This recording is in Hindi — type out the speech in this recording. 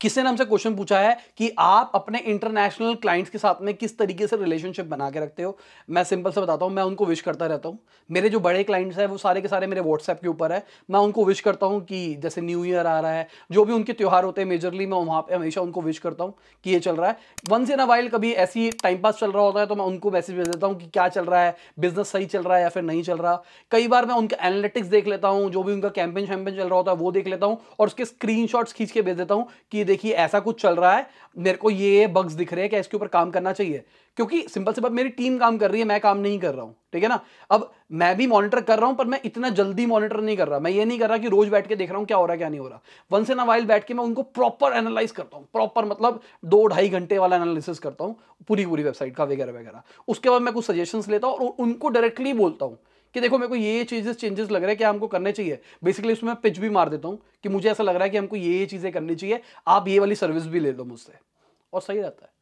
किसी ने हमसे क्वेश्चन पूछा है कि आप अपने इंटरनेशनल क्लाइंट्स के साथ में किस तरीके से रिलेशनशिप बना के रखते हो मैं सिंपल से बताता हूँ मैं उनको विश करता रहता हूँ मेरे जो बड़े क्लाइंट्स हैं वो सारे के सारे मेरे व्हाट्सएप के ऊपर है मैं उनको विश करता हूँ कि जैसे न्यू ईयर आ रहा है जो भी उनके त्यौहार होते हैं मेजरली मैं वहाँ पर हमेशा उनको विश करता हूँ कि ये चल रहा है वंस इन अ वाइल कभी ऐसी टाइम पास चल रहा होता है तो मैं उनको मैसेज भेज देता हूँ कि क्या चल रहा है बिजनेस सही चल रहा है या फिर नहीं चल रहा कई बार मैं उनका एनालिटिक्स देख लेता हूँ जो भी उनका कैंपेन शैम्पेन चल रहा होता है वो देख लेता हूँ और उसके स्क्रीन खींच के भेज देता हूँ कि देखिए ऐसा कुछ चल रहा है मेरे को ये बग्स दिख रहे हैं क्या इसके ऊपर काम करना चाहिए क्योंकि सिंपल से बात मेरी टीम काम कर रही है मैं काम नहीं कर रहा हूँ ठीक है ना अब मैं भी मॉनिटर कर रहा हूँ पर मैं इतना जल्दी मॉनिटर नहीं कर रहा मैं ये नहीं कर रहा कि रोज बैठ के देख रहा हूँ क्या हो रहा है क्या नहीं हो रहा से ना वाइल बैठ के मैं उनको प्रॉपर एनालाइज करता हूँ प्रॉपर मतलब दो ढाई घंटे वाला एनालिसिस करता हूँ पूरी पूरी वेबसाइट का वगैरह वगैरह उसके बाद मैं कुछ सजेशन लेता हूँ और उनको डायरेक्टली बोलता हूँ कि देखो मेरे को ये चीज़ें चेंजेस लग रहा है कि हमको करने चाहिए बेसिकली उसमें पिच भी मार देता हूँ कि मुझे ऐसा लग रहा है कि हमको ये ये चीज़ें करनी चाहिए आप ये वाली सर्विस भी ले लो मुझसे और सही रहता है